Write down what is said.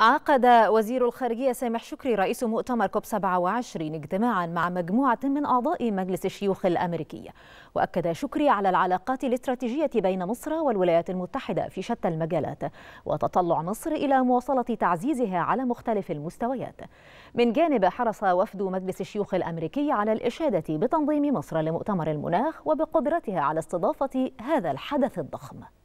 عقد وزير الخارجية سامح شكري رئيس مؤتمر كوب 27 اجتماعا مع مجموعة من أعضاء مجلس الشيوخ الأمريكي وأكد شكري على العلاقات الاستراتيجية بين مصر والولايات المتحدة في شتى المجالات وتطلع مصر إلى مواصلة تعزيزها على مختلف المستويات من جانب حرص وفد مجلس الشيوخ الأمريكي على الإشادة بتنظيم مصر لمؤتمر المناخ وبقدرتها على استضافة هذا الحدث الضخم